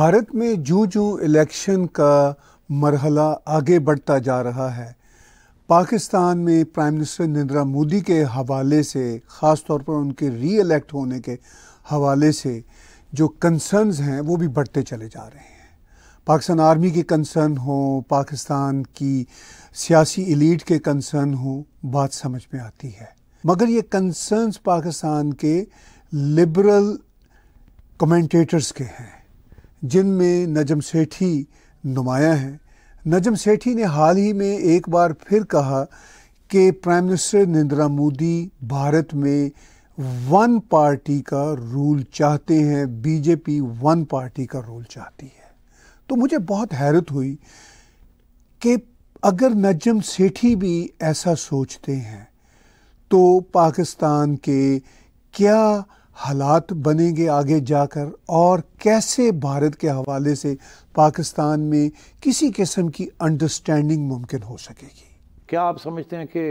भारत में जू जो इलेक्शन का मरहला आगे बढ़ता जा रहा है पाकिस्तान में प्राइम मिनिस्टर नरेंद्र मोदी के हवाले से ख़ास तौर पर उनके री इलेक्ट होने के हवाले से जो कंसर्न्स हैं वो भी बढ़ते चले जा रहे हैं पाकिस्तान आर्मी के कंसर्न हो पाकिस्तान की सियासी इलीट के कंसर्न हो बात समझ में आती है मगर ये कंसर्न्स पाकिस्तान के लिबरल कमेंटेटर्स के हैं जिनमें नजम सेठी नुमाया हैं नजम सेठी ने हाल ही में एक बार फिर कहा कि प्राइम मिनिस्टर नरेंद्र मोदी भारत में वन पार्टी का रूल चाहते हैं बीजेपी वन पार्टी का रूल चाहती है तो मुझे बहुत हैरत हुई कि अगर नजम सेठी भी ऐसा सोचते हैं तो पाकिस्तान के क्या हालात बनेंगे आगे जाकर और कैसे भारत के हवाले से पाकिस्तान में किसी किस्म की अंडरस्टैंडिंग मुमकिन हो सकेगी क्या आप समझते हैं कि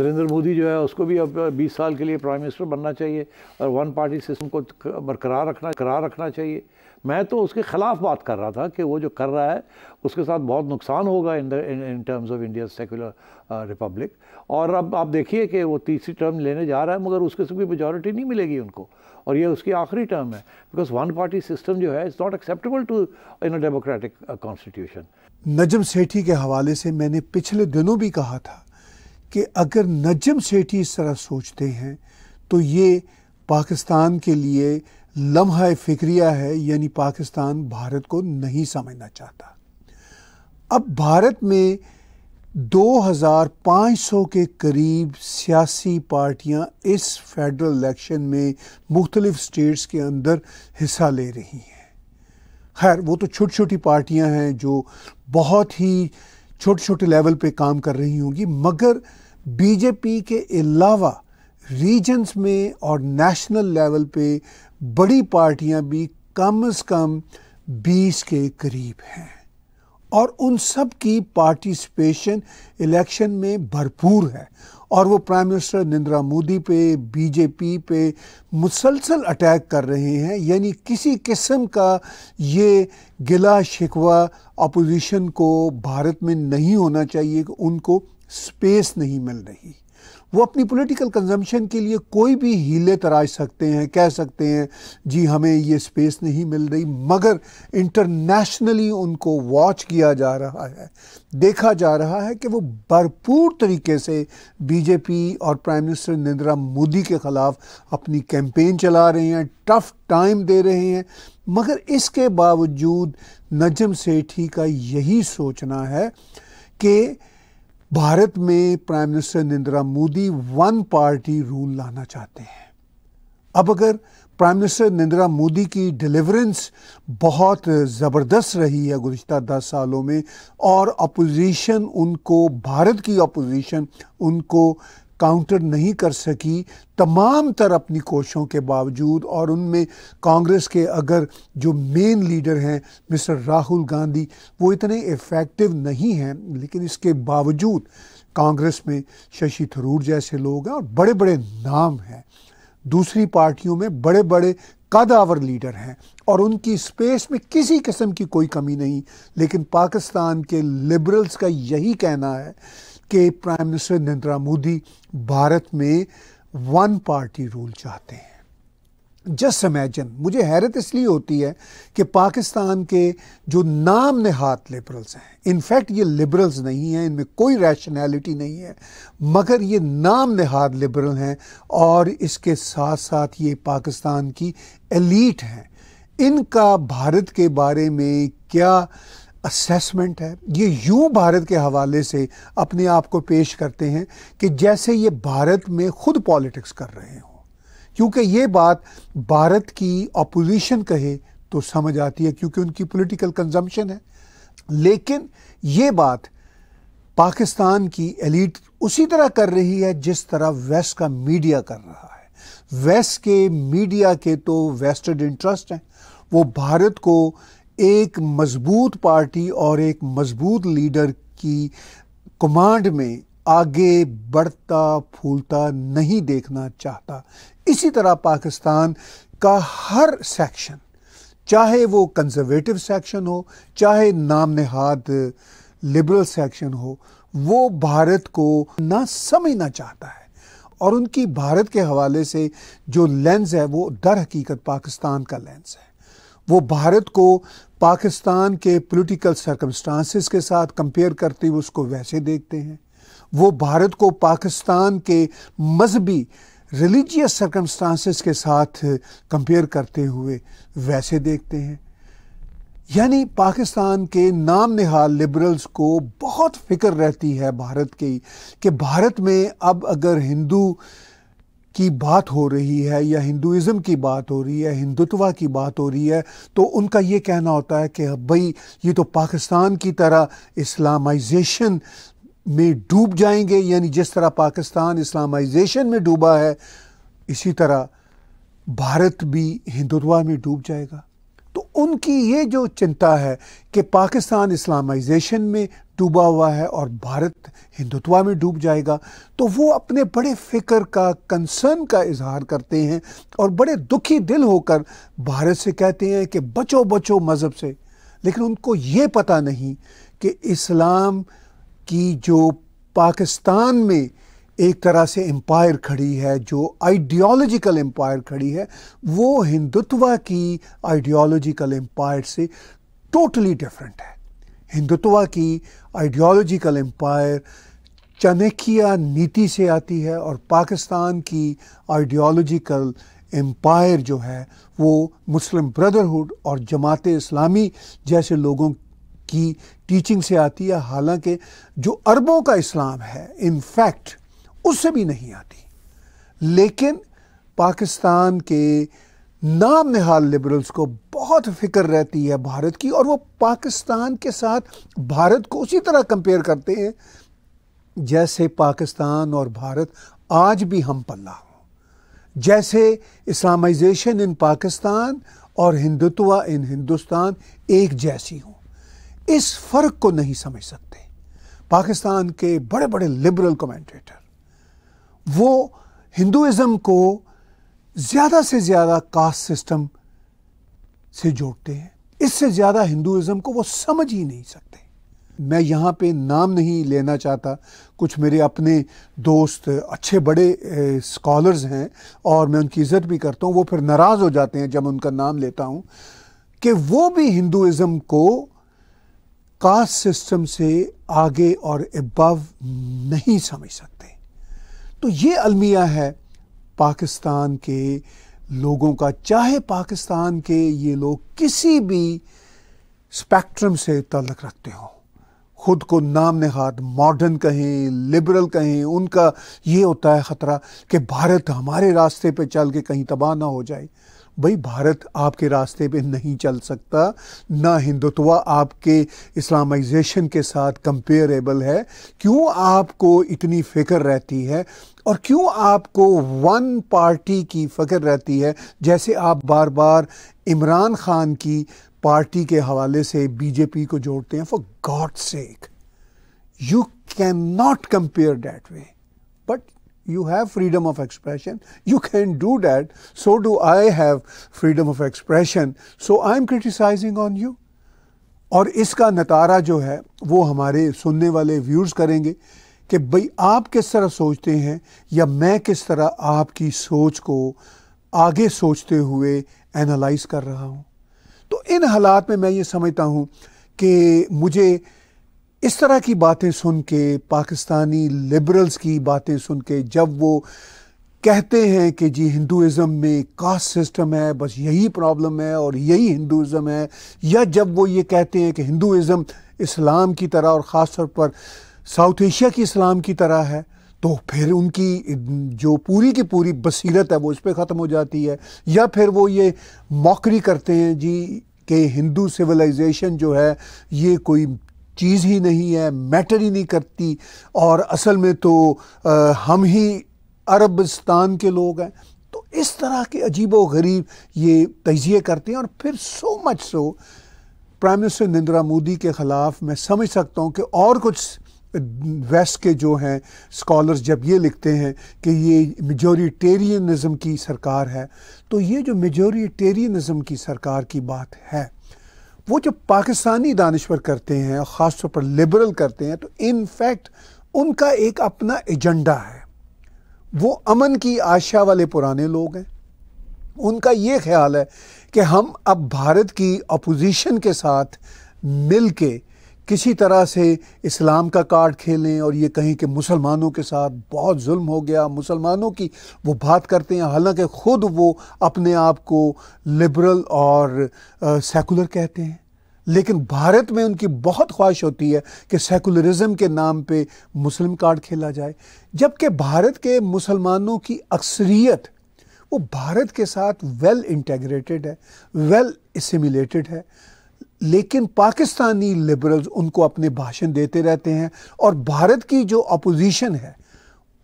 नरेंद्र मोदी जो है उसको भी अब 20 साल के लिए प्राइम मिनिस्टर बनना चाहिए और वन पार्टी सिस्टम को बरकरार रखना करार रखना चाहिए मैं तो उसके ख़िलाफ़ बात कर रहा था कि वो जो कर रहा है उसके साथ बहुत नुकसान होगा in in terms of India secular republic और अब आप देखिए कि वो तीसरी टर्म लेने जा रहा है मगर उसके से भी मेजोरिटी नहीं मिलेगी उनको और ये उसकी आखिरी टर्म है बिकॉज वन पार्टी सिस्टम जो है is not acceptable to in a democratic constitution Najam Sethi के हवाले से मैंने पिछले दिनों भी कहा था कि अगर नजम सेठी इस तरह सोचते हैं तो ये पाकिस्तान के लिए लम्हा फिक्रिया है यानी पाकिस्तान भारत को नहीं समझना चाहता अब भारत में 2500 के करीब सियासी पार्टियां इस फेडरल इलेक्शन में मुख्तलिफ स्टेट्स के अंदर हिस्सा ले रही हैं खैर वो तो छोटी छोटी पार्टियां हैं जो बहुत ही छोटे छोटे लेवल पे काम कर रही होंगी मगर बीजेपी के अलावा रीजन्स में और नेशनल लेवल पे बड़ी पार्टियां भी कम से कम 20 के करीब हैं और उन सब की पार्टिसिपेशन इलेक्शन में भरपूर है और वो प्राइम मिनिस्टर नरेंद्र मोदी पे बीजेपी पे मुसलसल अटैक कर रहे हैं यानी किसी किस्म का ये गिला शिकवा अपोजिशन को भारत में नहीं होना चाहिए कि उनको स्पेस नहीं मिल रही वो अपनी पॉलिटिकल कंजम्पशन के लिए कोई भी हीले तराश सकते हैं कह सकते हैं जी हमें ये स्पेस नहीं मिल रही मगर इंटरनेशनली उनको वॉच किया जा रहा है देखा जा रहा है कि वो भरपूर तरीके से बीजेपी और प्राइम मिनिस्टर नरेंद्र मोदी के ख़िलाफ़ अपनी कैंपेन चला रहे हैं टफ टाइम दे रहे हैं मगर इसके बावजूद नजम सेठी का यही सोचना है कि भारत में prime minister Narendra Modi one party rule लाना चाहते हैं अब अगर प्राइम मिनिस्टर नरेंद्र मोदी की डिलीवरेंस बहुत ज़बरदस्त रही है गुज्त दस सालों में और अपोजिशन उनको भारत की अपोजिशन उनको काउंटर नहीं कर सकी तमाम तर अपनी कोशिशों के बावजूद और उनमें कांग्रेस के अगर जो मेन लीडर हैं मिस्टर राहुल गांधी वो इतने इफ़ेक्टिव नहीं हैं लेकिन इसके बावजूद कांग्रेस में शशि थरूर जैसे लोग हैं और बड़े बड़े नाम हैं दूसरी पार्टियों में बड़े बड़े कदावर लीडर हैं और उनकी स्पेस में किसी किस्म की कोई कमी नहीं लेकिन पाकिस्तान के लिबरल्स का यही कहना है कि प्राइम मिनिस्टर नरेंद्र मोदी भारत में वन पार्टी रूल चाहते हैं जस्ट इमेजिन मुझे हैरत इसलिए होती है कि पाकिस्तान के जो नाम नेहात लिबरल्स हैं इनफैक्ट ये लिबरल्स नहीं हैं इनमें कोई रैशनैलिटी नहीं है मगर ये नाम नेहात लिबरल हैं और इसके साथ साथ ये पाकिस्तान की एलीट हैं इनका भारत के बारे में क्या असेसमेंट है ये यूं भारत के हवाले से अपने आप को पेश करते हैं कि जैसे ये भारत में खुद पॉलिटिक्स कर रहे हो क्योंकि ये बात भारत की अपोजिशन कहे तो समझ आती है क्योंकि उनकी पॉलिटिकल कंजम्पशन है लेकिन ये बात पाकिस्तान की एलिट उसी तरह कर रही है जिस तरह वेस्ट का मीडिया कर रहा है वेस्ट के मीडिया के तो वेस्टेड इंटरेस्ट हैं वो भारत को एक मजबूत पार्टी और एक मजबूत लीडर की कमांड में आगे बढ़ता फूलता नहीं देखना चाहता इसी तरह पाकिस्तान का हर सेक्शन चाहे वो कंजर्वेटिव सेक्शन हो चाहे नाम नहाद लिबरल सेक्शन हो वो भारत को ना समझना चाहता है और उनकी भारत के हवाले से जो लेंस है वो दर हकीकत पाकिस्तान का लेंस है वो भारत को पाकिस्तान के पॉलिटिकल सर्कमस्टांसिस के साथ कंपेयर करते हुए उसको वैसे देखते हैं वो भारत को पाकिस्तान के मजहबी रिलीजियस सर्कमस्टांसिस के साथ कंपेयर करते हुए वैसे देखते हैं यानी पाकिस्तान के नाम निहाल लिबरल्स को बहुत फिक्र रहती है भारत की कि भारत में अब अगर हिंदू की बात हो रही है या हिंदुज़म की बात हो रही है हिंदुत्वा की बात हो रही है तो उनका ये कहना होता है कि भाई ये तो पाकिस्तान की तरह इस्लामाइजेशन में डूब जाएंगे यानी जिस तरह पाकिस्तान इस्लामाइजेशन में डूबा है इसी तरह भारत भी हिंदुत्वा में डूब जाएगा तो उनकी ये जो चिंता है कि पाकिस्तान इस्लामाइजेशन में डूबा हुआ है और भारत हिंदुत्वा में डूब जाएगा तो वो अपने बड़े फिक्र का कंसर्न का इजहार करते हैं और बड़े दुखी दिल होकर भारत से कहते हैं कि बचो बचो मज़हब से लेकिन उनको ये पता नहीं कि इस्लाम की जो पाकिस्तान में एक तरह से एम्पायर खड़ी है जो आइडियोलॉजिकल एम्पायर खड़ी है वो हिंदुत्वा की आइडियोलॉजिकल एम्पायर से टोटली डिफरेंट है हिंदुत्व की आइडियोलॉजिकल एम्पायर चनेखिया नीति से आती है और पाकिस्तान की आइडियोलॉजिकल एम्पायर जो है वो मुस्लिम ब्रदरहुड और जमात इस्लामी जैसे लोगों की टीचिंग से आती है हालांकि जो अरबों का इस्लाम है इनफैक्ट उससे भी नहीं आती लेकिन पाकिस्तान के नाम निहाल लिबरल्स को बहुत फिक्र रहती है भारत की और वो पाकिस्तान के साथ भारत को उसी तरह कंपेयर करते हैं जैसे पाकिस्तान और भारत आज भी हम पल्ला हो जैसे इस्लामाइजेशन इन पाकिस्तान और हिंदुत्व इन हिंदुस्तान एक जैसी हो इस फ़र्क को नहीं समझ सकते पाकिस्तान के बड़े बड़े लिबरल कमेंटेटर वो हिंदुज़म को ज़्यादा से ज़्यादा कास्ट सिस्टम से जोड़ते हैं इससे ज़्यादा हिंदुज़म को वो समझ ही नहीं सकते मैं यहाँ पे नाम नहीं लेना चाहता कुछ मेरे अपने दोस्त अच्छे बड़े स्कॉलर्स हैं और मैं उनकी इज़्ज़त भी करता हूँ वो फिर नाराज़ हो जाते हैं जब उनका नाम लेता हूँ कि वो भी हिंदुज़म को कास्ट सिस्टम से आगे और अबव नहीं समझ सकते तो ये अलमिया है पाकिस्तान के लोगों का चाहे पाकिस्तान के ये लोग किसी भी स्पेक्ट्रम से तल्लक रखते हों खुद को नाम नहाद मॉडर्न कहें लिबरल कहें उनका ये होता है ख़तरा कि भारत हमारे रास्ते पे चल के कहीं तबाह ना हो जाए भाई भारत आपके रास्ते पे नहीं चल सकता ना हिंदुत्व आपके इस्लामाइजेशन के साथ कंपेरेबल है क्यों आपको इतनी फिक्र रहती है और क्यों आपको वन पार्टी की फ़िक्र रहती है जैसे आप बार बार इमरान खान की पार्टी के हवाले से बीजेपी को जोड़ते हैं for God sake you can not compare that way but you have freedom of expression. You can do that. So do I have freedom of expression. So I'm criticizing on you. और इसका नतारा जो है वो हमारे सुनने वाले views करेंगे कि भाई आप किस तरह सोचते हैं या मैं किस तरह आपकी सोच को आगे सोचते हुए एनालाइज कर रहा हूँ तो इन हालात में मैं ये समझता हूँ कि मुझे इस तरह की बातें सुन के पाकिस्तानी लिबरल्स की बातें सुन के जब वो कहते हैं कि जी हिंदुज़म में कास्ट सिस्टम है बस यही प्रॉब्लम है और यही हिंदुज़म है या जब वो ये कहते हैं कि हिंदुज़म इस्लाम की तरह और ख़ास तौर पर साउथ एशिया की इस्लाम की तरह है तो फिर उनकी जो पूरी की पूरी बसीरत है वो इस पर ख़त्म हो जाती है या फिर वो ये मौकरी करते हैं जी कि हिंदू सिविलाइजेशन जो है ये कोई चीज़ ही नहीं है मैटर ही नहीं करती और असल में तो आ, हम ही अरबस्तान के लोग हैं तो इस तरह के अजीब व गरीब ये तजिए करते हैं और फिर so much so prime minister Narendra Modi के ख़िलाफ़ मैं समझ सकता हूँ कि और कुछ वेस्ट के जो हैं स्कॉलर्स जब ये लिखते हैं कि ये मेजोरिटेरियनज़म की सरकार है तो ये जो मेजोरिटेरियनज़म की सरकार की बात है वो जो पाकिस्तानी दानश्वर करते हैं और पर लिबरल करते हैं तो इन फैक्ट उनका एक अपना एजेंडा है वो अमन की आशा वाले पुराने लोग हैं उनका ये ख्याल है कि हम अब भारत की अपोजिशन के साथ मिल के किसी तरह से इस्लाम का कार्ड खेलें और ये कहें कि मुसलमानों के साथ बहुत जुल्म हो गया मुसलमानों की वो बात करते हैं हालांकि ख़ुद वो अपने आप को लिबरल और सेकुलर कहते हैं लेकिन भारत में उनकी बहुत ख्वाहिश होती है कि सेकुलरिज्म के नाम पे मुस्लिम कार्ड खेला जाए जबकि भारत के मुसलमानों की अक्सरियत वो भारत के साथ वेल इंटेग्रेटेड है वेल इसमिलेटेड है लेकिन पाकिस्तानी लिबरल्स उनको अपने भाषण देते रहते हैं और भारत की जो अपोजिशन है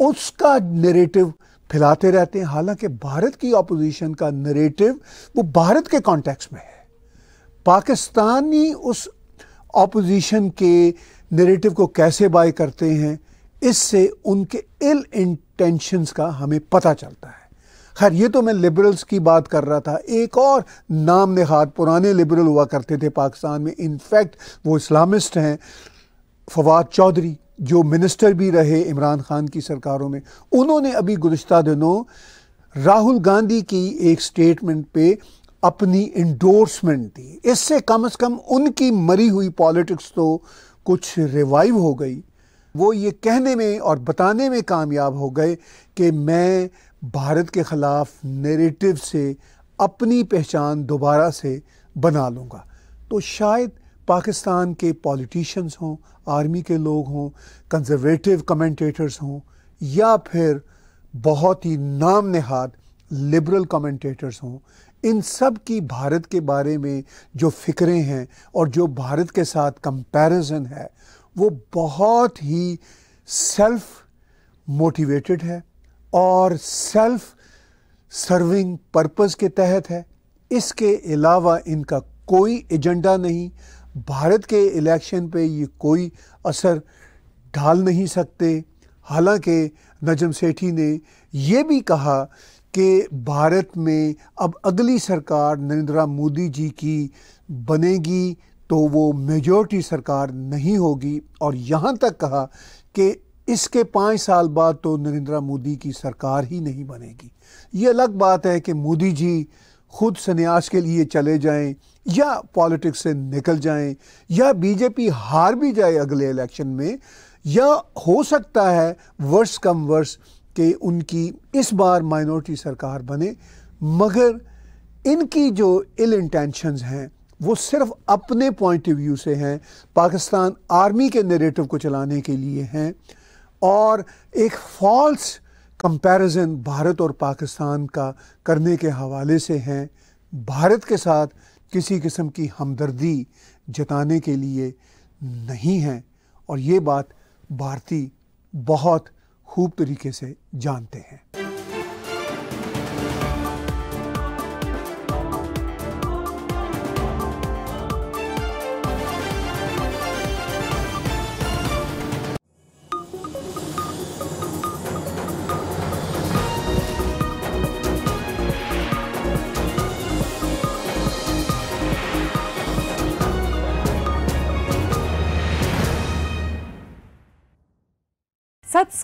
उसका नरेटिव फैलाते रहते हैं हालांकि भारत की अपोजिशन का नरेटिव वो भारत के कॉन्टेक्स्ट में है पाकिस्तानी उस अपोजिशन के नरेटिव को कैसे बाय करते हैं इससे उनके इल इंटेंशंस का हमें पता चलता है खैर ये तो मैं लिबरल्स की बात कर रहा था एक और नाम नहाद पुराने लिबरल हुआ करते थे पाकिस्तान में इनफैक्ट वो इस्लामिस्ट हैं फवाद चौधरी जो मिनिस्टर भी रहे इमरान खान की सरकारों में उन्होंने अभी गुज्त दिनों राहुल गांधी की एक स्टेटमेंट पे अपनी इंडोर्समेंट दी इससे कम से कम उनकी मरी हुई पॉलिटिक्स तो कुछ रिवाइव हो गई वो ये कहने में और बताने में कामयाब हो गए कि मैं भारत के ख़िलाफ़ नेरेटिव से अपनी पहचान दोबारा से बना लूँगा तो शायद पाकिस्तान के पॉलिटिशियंस हों आर्मी के लोग हों कंजर्वेटिव कमेंटेटर्स हों या फिर बहुत ही नाम नहाद लिबरल कमेंटेटर्स हों इन सब की भारत के बारे में जो फ़िक्रें हैं और जो भारत के साथ कंपैरिजन है वो बहुत ही सेल्फ मोटिवेटेड है और सेल्फ सर्विंग पर्पस के तहत है इसके अलावा इनका कोई एजेंडा नहीं भारत के इलेक्शन पे ये कोई असर डाल नहीं सकते हालांकि नजम सेठी ने यह भी कहा कि भारत में अब अगली सरकार नरेंद्र मोदी जी की बनेगी तो वो मेजॉरिटी सरकार नहीं होगी और यहाँ तक कहा कि इसके पाँच साल बाद तो नरेंद्र मोदी की सरकार ही नहीं बनेगी ये अलग बात है कि मोदी जी खुद सन्यास के लिए चले जाएं या पॉलिटिक्स से निकल जाएं या बीजेपी हार भी जाए अगले इलेक्शन में या हो सकता है वर्ष कम वर्ष कि उनकी इस बार माइनॉरिटी सरकार बने मगर इनकी जो इल इंटेंशंस हैं वो सिर्फ अपने पॉइंट ऑफ व्यू से हैं पाकिस्तान आर्मी के नेरेटिव को चलाने के लिए हैं और एक फॉल्स कंपैरिजन भारत और पाकिस्तान का करने के हवाले से हैं भारत के साथ किसी किस्म की हमदर्दी जताने के लिए नहीं है और ये बात भारती बहुत खूब तरीके से जानते हैं